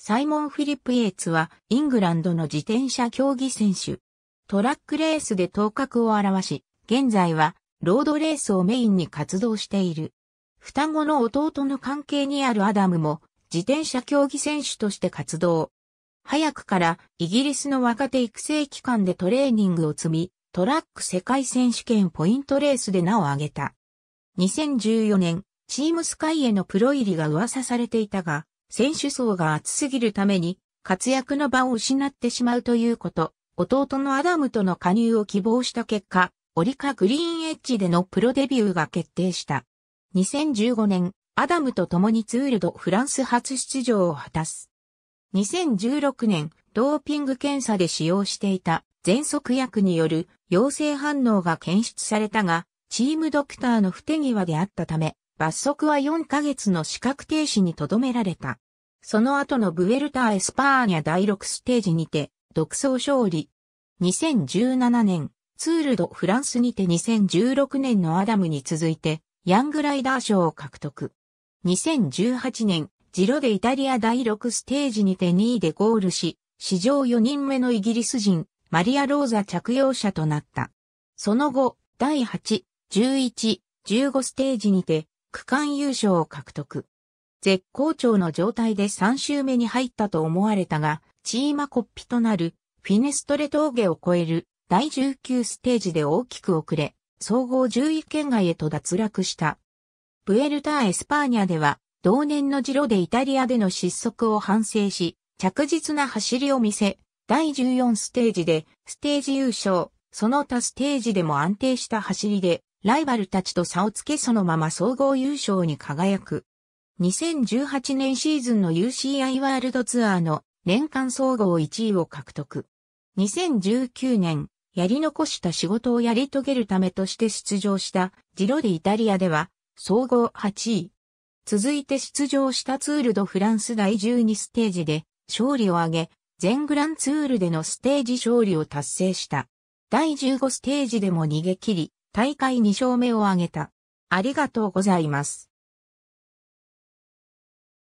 サイモン・フィリップ・イエーツは、イングランドの自転車競技選手。トラックレースで頭角を現し、現在は、ロードレースをメインに活動している。双子の弟の関係にあるアダムも、自転車競技選手として活動。早くからイギリスの若手育成機関でトレーニングを積み、トラック世界選手権ポイントレースで名を挙げた。2014年、チームスカイへのプロ入りが噂されていたが、選手層が厚すぎるために活躍の場を失ってしまうということ、弟のアダムとの加入を希望した結果、オリカ・グリーンエッジでのプロデビューが決定した。2015年、アダムと共にツールドフランス初出場を果たす。2016年、ドーピング検査で使用していた全速薬による陽性反応が検出されたが、チームドクターの不手際であったため、罰則は4ヶ月の資格停止にとどめられた。その後のブエルタ・ー・エスパーニャ第6ステージにて、独走勝利。2017年、ツール・ド・フランスにて2016年のアダムに続いて、ヤングライダー賞を獲得。2018年、ジロでイタリア第6ステージにて2位でゴールし、史上4人目のイギリス人、マリア・ローザ着用者となった。その後、第8、11、15ステージにて、区間優勝を獲得。絶好調の状態で3周目に入ったと思われたが、チーマコッピとなるフィネストレ峠を越える第19ステージで大きく遅れ、総合10位圏外へと脱落した。プエルターエスパーニャでは、同年のジロでイタリアでの失速を反省し、着実な走りを見せ、第14ステージでステージ優勝、その他ステージでも安定した走りで、ライバルたちと差をつけそのまま総合優勝に輝く。2018年シーズンの UCI ワールドツアーの年間総合1位を獲得。2019年、やり残した仕事をやり遂げるためとして出場したジロディイタリアでは総合8位。続いて出場したツールドフランス第12ステージで勝利を挙げ、全グランツールでのステージ勝利を達成した。第15ステージでも逃げ切り、大会2勝目を挙げた。ありがとうございます。